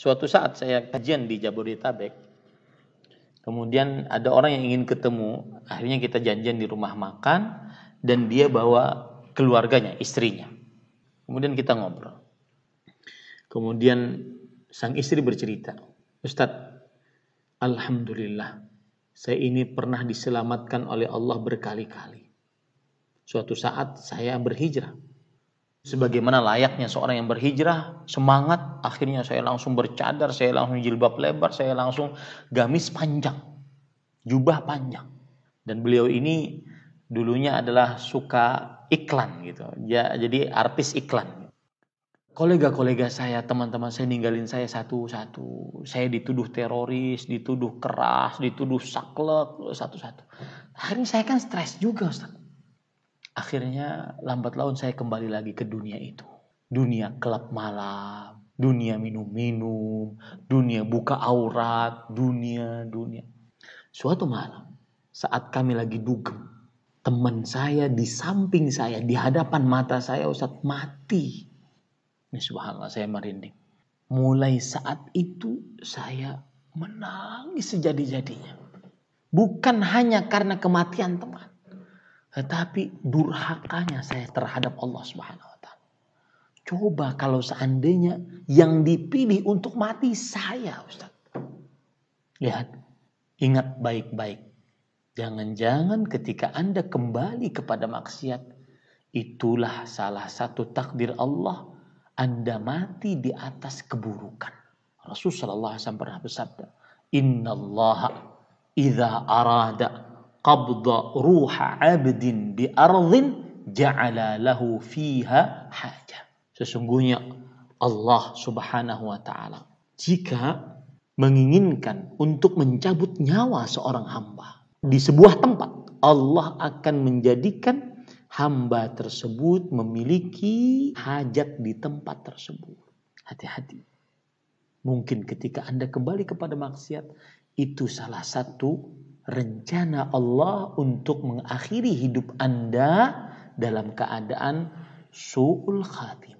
Suatu saat saya kajian di Jabodetabek, kemudian ada orang yang ingin ketemu, akhirnya kita janjian di rumah makan, dan dia bawa keluarganya, istrinya. Kemudian kita ngobrol. Kemudian sang istri bercerita, Ustadz, Alhamdulillah, saya ini pernah diselamatkan oleh Allah berkali-kali. Suatu saat saya berhijrah sebagaimana layaknya seorang yang berhijrah semangat akhirnya saya langsung bercadar saya langsung jilbab lebar saya langsung gamis panjang jubah panjang dan beliau ini dulunya adalah suka iklan gitu ya jadi artis iklan kolega-kolega saya teman-teman saya ninggalin saya satu-satu saya dituduh teroris dituduh keras dituduh saklek satu-satu akhirnya saya kan stres juga Ustaz akhirnya lambat laun saya kembali lagi ke dunia itu. Dunia klub malam, dunia minum-minum, dunia buka aurat, dunia, dunia. Suatu malam, saat kami lagi dugem, teman saya di samping saya, di hadapan mata saya, Ustadz mati. Ini subhanallah, saya merinding. Mulai saat itu saya menangis sejadi-jadinya. Bukan hanya karena kematian teman tetapi durhakanya saya terhadap Allah Subhanahu wa taala. Coba kalau seandainya yang dipilih untuk mati saya, Ustaz. Lihat, ingat baik-baik. Jangan-jangan ketika Anda kembali kepada maksiat, itulah salah satu takdir Allah Anda mati di atas keburukan. Rasulullah SAW pernah bersabda, Inna Allah idza arada qabda ruha abdin bi ardhin ja'ala lahu fiha haja. Sesungguhnya Allah Subhanahu wa taala jika menginginkan untuk mencabut nyawa seorang hamba di sebuah tempat, Allah akan menjadikan hamba tersebut memiliki hajat di tempat tersebut. Hati-hati. Mungkin ketika Anda kembali kepada maksiat, itu salah satu rencana Allah untuk mengakhiri hidup Anda dalam keadaan su'ul khatim.